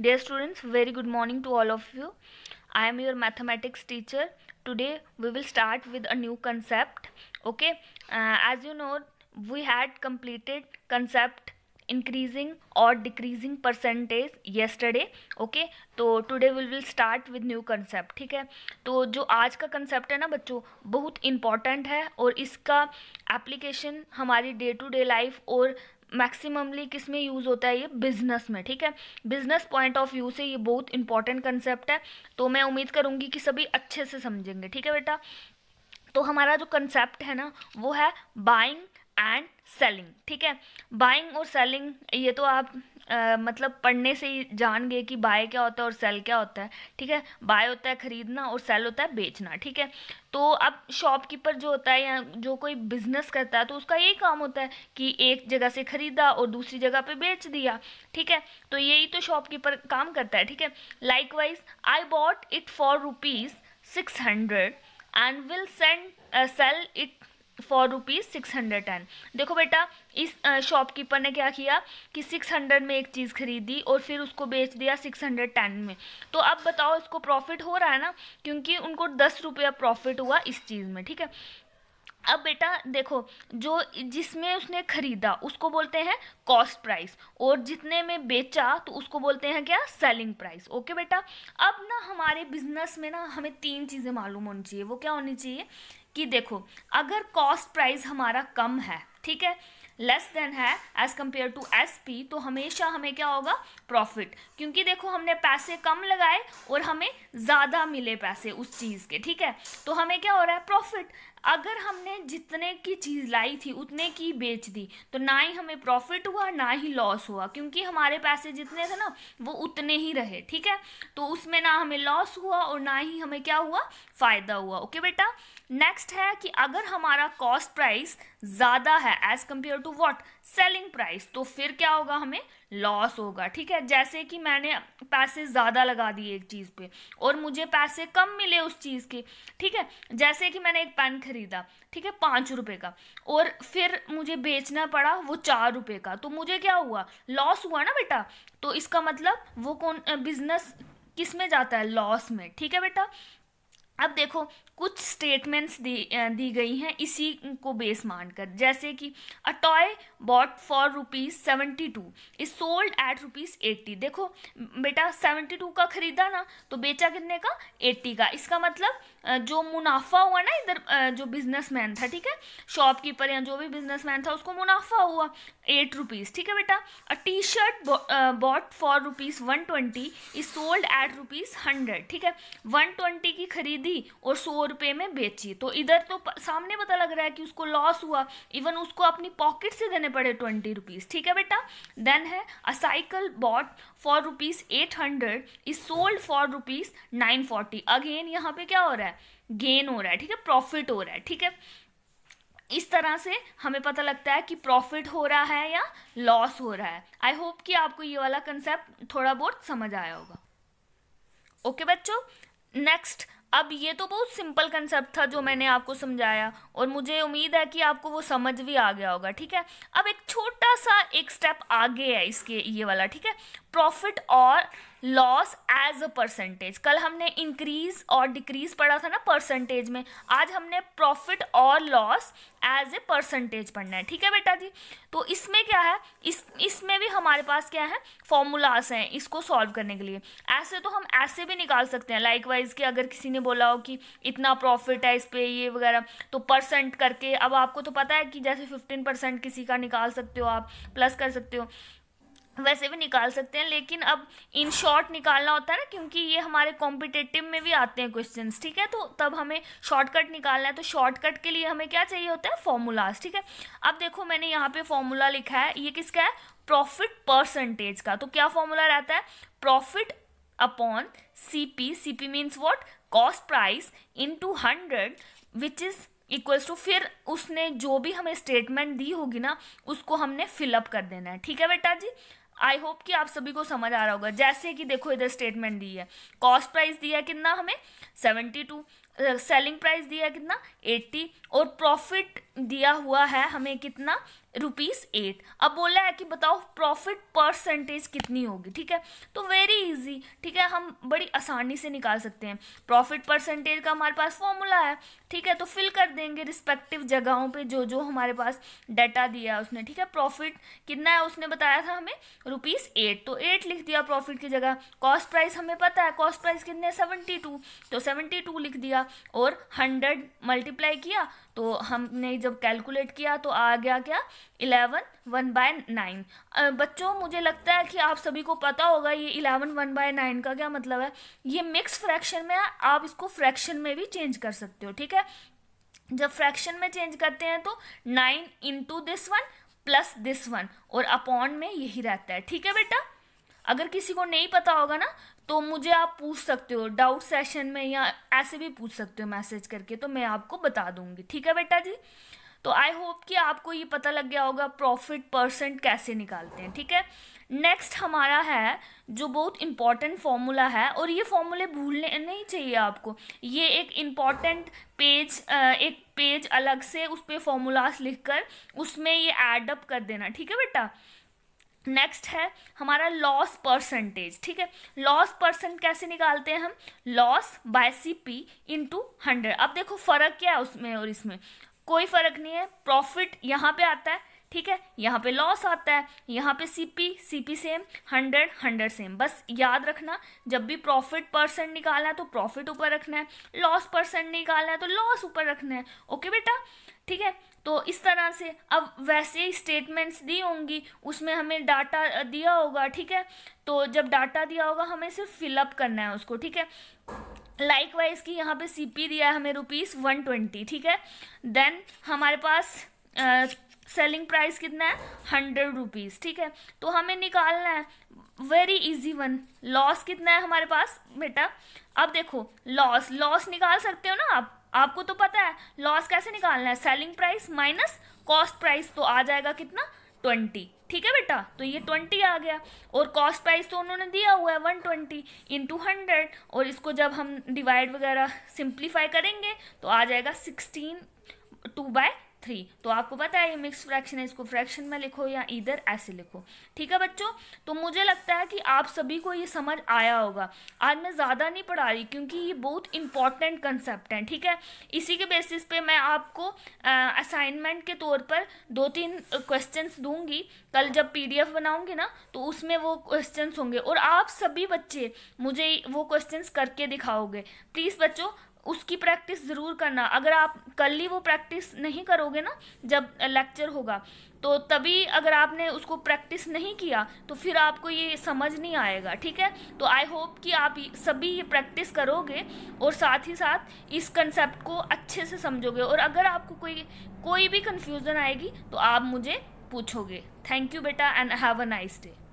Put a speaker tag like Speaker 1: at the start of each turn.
Speaker 1: Dear students, very good morning to all of you. I am your mathematics teacher. Today we will start with a new concept. Okay, uh, as you know, we had completed concept increasing or decreasing percentage yesterday. Okay, तो today we will start with new concept. ठीक है तो जो आज का concept है ना बच्चों बहुत important है और इसका application हमारी day to day life और मैक्सिममली किस में यूज़ होता है ये बिजनेस में ठीक है बिजनेस पॉइंट ऑफ व्यू से ये बहुत इंपॉर्टेंट कंसेप्ट है तो मैं उम्मीद करूँगी कि सभी अच्छे से समझेंगे ठीक है बेटा तो हमारा जो कंसेप्ट है ना वो है बाइंग एंड सेलिंग ठीक है बाइंग और सेलिंग ये तो आप आ, मतलब पढ़ने से ही जान गए कि बाय क्या होता है और सेल क्या होता है ठीक है बाय होता है ख़रीदना और सेल होता है बेचना ठीक है तो अब शॉपकीपर जो होता है या जो कोई बिज़नेस करता है तो उसका यही काम होता है कि एक जगह से ख़रीदा और दूसरी जगह पे बेच दिया ठीक है तो यही तो शॉपकीपर काम करता है ठीक है likewise I bought it for rupees six hundred and will send sell it for rupees six hundred ten देखो बेटा इस शॉपकीपर ने क्या किया कि सिक्स हंड्रेड में एक चीज़ खरीदी और फिर उसको बेच दिया सिक्स हंड्रेड टेन में तो अब बताओ इसको प्रॉफिट हो रहा है ना क्योंकि उनको दस रुपया प्रॉफिट हुआ इस चीज़ में ठीक है अब बेटा देखो जो जिसमें उसने खरीदा उसको बोलते हैं कॉस्ट प्राइस और जितने में बेचा तो उसको बोलते हैं क्या सेलिंग प्राइस ओके बेटा अब ना हमारे बिजनेस में ना हमें तीन चीज़ें मालूम होनी चाहिए वो क्या होनी चाहिए कि देखो अगर कॉस्ट प्राइस हमारा कम है ठीक है लेस देन है as compare to S P तो हमेशा हमें क्या होगा प्रॉफिट क्योंकि देखो हमने पैसे कम लगाए और हमें ज़्यादा मिले पैसे उस चीज़ के ठीक है तो हमें क्या हो रहा है प्रॉफिट अगर हमने जितने की चीज़ लाई थी उतने की बेच दी तो ना ही हमें प्रॉफिट हुआ ना ही लॉस हुआ क्योंकि हमारे पैसे जितने थे ना वो उतने ही रहे ठीक है तो उसमें ना हमें लॉस हुआ और ना ही हमें क्या हुआ फ़ायदा हुआ ओके बेटा नेक्स्ट है कि अगर हमारा कॉस्ट प्राइस ज़्यादा है as compare to what selling price तो फिर क्या होगा हमें लॉस होगा ठीक है जैसे कि मैंने पैसे ज़्यादा लगा दिए एक चीज़ पे और मुझे पैसे कम मिले उस चीज़ के ठीक है जैसे कि मैंने एक पेन खरीदा ठीक है पाँच रुपये का और फिर मुझे बेचना पड़ा वो चार रुपये का तो मुझे क्या हुआ लॉस हुआ ना बेटा तो इसका मतलब वो कौन बिज़नेस किस में जाता है लॉस में ठीक है बेटा अब देखो कुछ स्टेटमेंट्स दी दी गई हैं इसी को बेस मानकर जैसे कि a toy bought for rupees seventy two is sold at rupees eighty देखो बेटा सेवेंटी टू का ख़रीदा ना तो बेचा कितने का एट्टी का इसका मतलब जो मुनाफा हुआ ना इधर जो बिजनेसमैन था ठीक है शॉपकीपर या जो भी बिजनेसमैन था उसको मुनाफा हुआ एट रुपीज़ ठीक है बेटा a T shirt bought for rupees one twenty is sold at rupees hundred ठीक है वन ट्वेंटी की खरीद दी और सौ रुपये में बेची तो इधर तो सामने पता लग रहा है कि उसको लॉस हुआ इवन उसको अपनी पॉकेट से देने पड़े ट्वेंटी रुपीज़ ठीक है बेटा देन है a cycle bought for rupees eight hundred is sold for rupees nine forty again यहाँ पे क्या हो रहा है गेन हो रहा है ठीक है प्रॉफिट हो रहा है ठीक है इस तरह से हमें पता लगता है कि प्रॉफिट हो रहा है या लॉस हो रहा है आई होप कि आपको ये वाला कंसेप्ट थोड़ा बहुत समझ आया होगा ओके okay, बच्चों नेक्स्ट अब ये तो बहुत सिंपल कंसेप्ट था जो मैंने आपको समझाया और मुझे उम्मीद है कि आपको वो समझ भी आ गया होगा ठीक है अब एक छोटा सा एक स्टेप आगे है इसके ये वाला ठीक है प्रॉफिट और लॉस एज अ परसेंटेज कल हमने इंक्रीज और डिक्रीज पढ़ा था ना परसेंटेज में आज हमने प्रॉफिट और लॉस एज ए परसेंटेज पढ़ना है ठीक है बेटा जी तो इसमें क्या है इस इसमें भी हमारे पास क्या है फॉर्मूलाज हैं इसको सॉल्व करने के लिए ऐसे तो हम ऐसे भी निकाल सकते हैं लाइक वाइज कि अगर किसी ने बोला हो कि इतना प्रॉफिट है इस पर ये वगैरह तो परसेंट करके अब आपको तो पता है कि जैसे फिफ्टीन परसेंट किसी का निकाल सकते हो आप प्लस कर सकते हो वैसे भी निकाल सकते हैं लेकिन अब इन शॉर्ट निकालना होता है ना क्योंकि ये हमारे कॉम्पिटेटिव में भी आते हैं क्वेश्चन ठीक है तो तब हमें शॉर्टकट निकालना है तो शॉर्टकट के लिए हमें क्या चाहिए होता है फॉर्मूलाज ठीक है अब देखो मैंने यहाँ पे फॉर्मूला लिखा है ये किसका है प्रॉफिट परसेंटेज का तो क्या फॉर्मूला रहता है profit upon C P C P means what cost price into hundred which is equals to फिर उसने जो भी हमें स्टेटमेंट दी होगी ना उसको हमने फिलअप कर देना है ठीक है बेटा जी आई होप कि आप सभी को समझ आ रहा होगा जैसे कि देखो इधर स्टेटमेंट दी है कॉस्ट प्राइस दिया है कितना हमें सेवेंटी टू सेलिंग प्राइस दिया है कितना एट्टी और प्रॉफिट दिया हुआ है हमें कितना रुपीज़ एट अब बोला है कि बताओ प्रॉफिट परसेंटेज कितनी होगी ठीक है तो वेरी इजी ठीक है हम बड़ी आसानी से निकाल सकते हैं प्रॉफिट परसेंटेज का हमारे पास फॉर्मूला है ठीक है तो फिल कर देंगे रिस्पेक्टिव जगहों पे जो जो हमारे पास डाटा दिया है उसने ठीक है प्रॉफिट कितना है उसने बताया था हमें रुपीज़ एट तो एट लिख दिया प्रॉफिट की जगह कॉस्ट प्राइस हमें पता है कॉस्ट प्राइस कितने सेवेंटी टू तो सेवेंटी टू लिख दिया और हंड्रेड मल्टीप्लाई किया तो हमने जब कैलकुलेट किया तो आ गया क्या इलेवन वन बाय नाइन बच्चों मुझे लगता है कि आप सभी को पता होगा ये इलेवन वन बाय नाइन का क्या मतलब है ये मिक्स फ्रैक्शन में है आप इसको फ्रैक्शन में भी चेंज कर सकते हो ठीक है जब फ्रैक्शन में चेंज करते हैं तो nine into this one plus this one और अपॉन में यही रहता है ठीक है बेटा अगर किसी को नहीं पता होगा ना तो मुझे आप पूछ सकते हो डाउट सेशन में या ऐसे भी पूछ सकते हो मैसेज करके तो मैं आपको बता दूंगी ठीक है बेटा जी तो आई होप कि आपको ये पता लग गया होगा प्रॉफिट परसेंट कैसे निकालते हैं ठीक है नेक्स्ट हमारा है जो बहुत इम्पॉर्टेंट फॉर्मूला है और ये फॉर्मूले भूलने नहीं चाहिए आपको ये एक इम्पॉर्टेंट पेज एक पेज अलग से उस पर फॉर्मूलाज लिख कर उसमें ये एडअप कर देना ठीक है बेटा नेक्स्ट है हमारा लॉस परसेंटेज ठीक है लॉस परसेंट कैसे निकालते हैं हम loss by C P into hundred अब देखो फ़र्क क्या है उसमें और इसमें कोई फ़र्क नहीं है प्रॉफिट यहाँ पे आता है ठीक है यहाँ पे लॉस आता है यहाँ पे CP CP same hundred hundred same बस याद रखना जब भी प्रॉफिट परसेंट निकालना है तो प्रॉफिट ऊपर रखना है लॉस परसेंट निकालना है तो लॉस ऊपर रखना है ओके बेटा ठीक है तो इस तरह से अब वैसे ही स्टेटमेंट्स दी होंगी उसमें हमें डाटा दिया होगा ठीक है तो जब डाटा दिया होगा हमें सिर्फ फिलअप करना है उसको ठीक है लाइक वाइज की यहाँ पे सीपी दिया है हमें रुपीज़ वन ट्वेंटी ठीक है देन हमारे पास सेलिंग प्राइस कितना है हंड्रेड रुपीज़ ठीक है तो हमें निकालना है वेरी इजी वन लॉस कितना है हमारे पास बेटा अब देखो लॉस लॉस निकाल सकते हो ना आप आपको तो पता है लॉस कैसे निकालना है selling price minus cost price तो आ जाएगा कितना ट्वेंटी ठीक है बेटा तो ये ट्वेंटी आ गया और कॉस्ट प्राइस तो उन्होंने दिया हुआ है वन ट्वेंटी इंटू हंड्रेड और इसको जब हम डिवाइड वगैरह सिंप्लीफाई करेंगे तो आ जाएगा सिक्सटीन टू बाय थ्री तो आपको पता है ये मिक्स फ्रैक्शन है इसको फ्रैक्शन में लिखो या इधर ऐसे लिखो ठीक है बच्चों तो मुझे लगता है कि आप सभी को ये समझ आया होगा आज मैं ज़्यादा नहीं पढ़ा रही क्योंकि ये बहुत इंपॉर्टेंट कंसेप्ट है ठीक है इसी के बेसिस पे मैं आपको असाइनमेंट के तौर पर दो तीन क्वेश्चन दूंगी कल जब पी बनाऊंगी ना तो उसमें वो क्वेश्चन होंगे और आप सभी बच्चे मुझे वो क्वेश्चन करके दिखाओगे प्लीज़ बच्चों उसकी प्रैक्टिस ज़रूर करना अगर आप कल ही वो प्रैक्टिस नहीं करोगे ना जब लेक्चर होगा तो तभी अगर आपने उसको प्रैक्टिस नहीं किया तो फिर आपको ये समझ नहीं आएगा ठीक है तो आई होप कि आप सभी ये प्रैक्टिस करोगे और साथ ही साथ इस कंसेप्ट को अच्छे से समझोगे और अगर आपको कोई कोई भी कन्फ्यूज़न आएगी तो आप मुझे पूछोगे थैंक यू बेटा and have a nice day